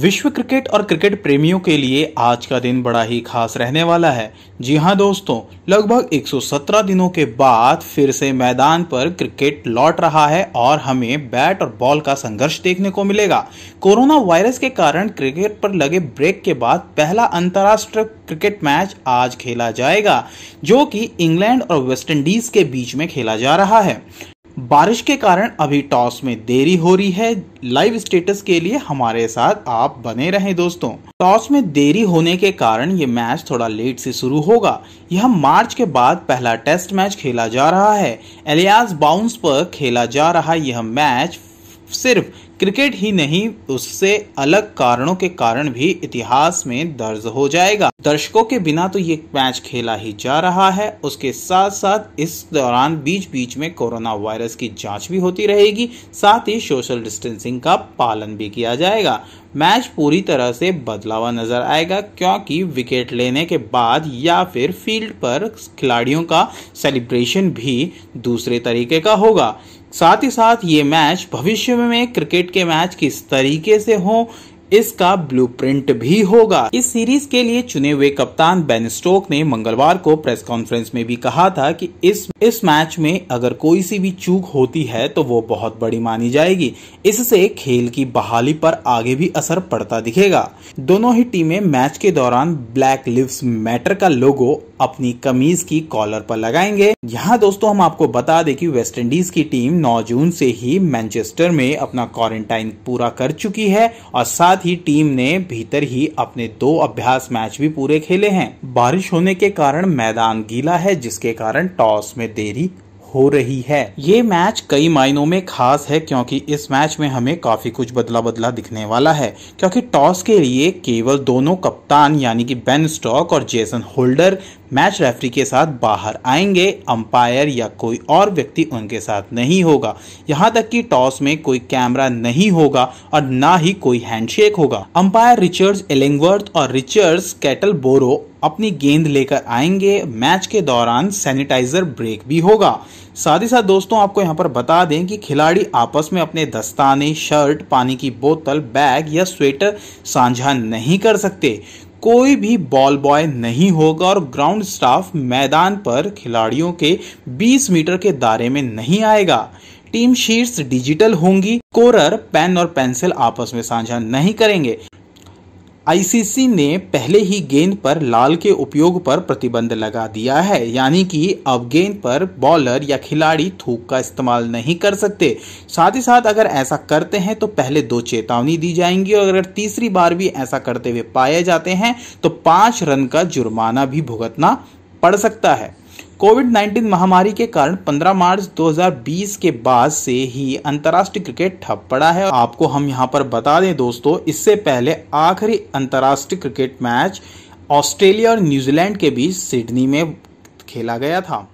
विश्व क्रिकेट और क्रिकेट प्रेमियों के लिए आज का दिन बड़ा ही खास रहने वाला है जी हाँ दोस्तों लगभग 117 दिनों के बाद फिर से मैदान पर क्रिकेट लौट रहा है और हमें बैट और बॉल का संघर्ष देखने को मिलेगा कोरोना वायरस के कारण क्रिकेट पर लगे ब्रेक के बाद पहला अंतर्राष्ट्रीय क्रिकेट मैच आज खेला जाएगा जो कि इंग्लैंड और वेस्टइंडीज के बीच में खेला जा रहा है बारिश के कारण अभी टॉस में देरी हो रही है लाइव स्टेटस के लिए हमारे साथ आप बने रहे दोस्तों टॉस में देरी होने के कारण ये मैच थोड़ा लेट से शुरू होगा यह मार्च के बाद पहला टेस्ट मैच खेला जा रहा है एलियाज बाउंस पर खेला जा रहा यह मैच सिर्फ क्रिकेट ही नहीं उससे अलग कारणों के कारण भी इतिहास में दर्ज हो जाएगा दर्शकों के बिना तो ये मैच खेला ही जा रहा है उसके साथ साथ इस दौरान बीच बीच में कोरोना वायरस की जांच भी होती रहेगी साथ ही सोशल डिस्टेंसिंग का पालन भी किया जाएगा मैच पूरी तरह से बदला हुआ नजर आएगा क्योंकि विकेट लेने के बाद या फिर फील्ड पर खिलाड़ियों का सेलिब्रेशन भी दूसरे तरीके का होगा साथ ही साथ ये मैच भविष्य में क्रिकेट क्रिकेट के मैच किस तरीके से हों इसका ब्लूप्रिंट भी होगा इस सीरीज के लिए चुने हुए कप्तान बेन स्टोक ने मंगलवार को प्रेस कॉन्फ्रेंस में भी कहा था कि इस इस मैच में अगर कोई सी भी चूक होती है तो वो बहुत बड़ी मानी जाएगी इससे खेल की बहाली पर आगे भी असर पड़ता दिखेगा दोनों ही टीमें मैच के दौरान ब्लैक लिव्स मैटर का लोगो अपनी कमीज की कॉलर पर लगाएंगे यहाँ दोस्तों हम आपको बता दें कि इंडीज की टीम 9 जून से ही मैनचेस्टर में अपना क्वारंटाइन पूरा कर चुकी है और साथ साथ ही टीम ने भीतर ही अपने दो अभ्यास मैच भी पूरे खेले हैं बारिश होने के कारण मैदान गीला है जिसके कारण टॉस में देरी हो रही है ये मैच कई मायनों में खास है क्योंकि इस मैच में हमें काफी कुछ बदला बदला दिखने वाला है क्योंकि टॉस के लिए केवल दोनों कप्तान यानी कि बेन स्टॉक और जेसन होल्डर मैच रेफरी के साथ बाहर आएंगे अंपायर या कोई और व्यक्ति उनके साथ नहीं होगा यहाँ तक कि टॉस में कोई कैमरा नहीं होगा और ना ही कोई हैंडशेक होगा अंपायर रिचर्ड्स एलिंगवर्थ और रिचर्ड्स कैटल बोरो अपनी गेंद लेकर आएंगे मैच के दौरान सैनिटाइजर ब्रेक भी होगा साथ ही साथ दोस्तों आपको यहाँ पर बता दें कि खिलाड़ी आपस में अपने दस्ताने शर्ट पानी की बोतल बैग या स्वेटर साझा नहीं कर सकते कोई भी बॉल बॉय नहीं होगा और ग्राउंड स्टाफ मैदान पर खिलाड़ियों के 20 मीटर के दायरे में नहीं आएगा टीम शीट्स डिजिटल होंगी कोरर पेन और पेंसिल आपस में साझा नहीं करेंगे आईसीसी ने पहले ही गेंद पर लाल के उपयोग पर प्रतिबंध लगा दिया है यानी कि अब गेंद पर बॉलर या खिलाड़ी थूक का इस्तेमाल नहीं कर सकते साथ ही साथ अगर ऐसा करते हैं तो पहले दो चेतावनी दी जाएंगी और अगर तीसरी बार भी ऐसा करते हुए पाए जाते हैं तो पांच रन का जुर्माना भी भुगतना पड़ सकता है कोविड 19 महामारी के कारण 15 मार्च 2020 के बाद से ही अंतर्राष्ट्रीय क्रिकेट ठप पड़ा है आपको हम यहां पर बता दें दोस्तों इससे पहले आखिरी अंतर्राष्ट्रीय क्रिकेट मैच ऑस्ट्रेलिया और न्यूजीलैंड के बीच सिडनी में खेला गया था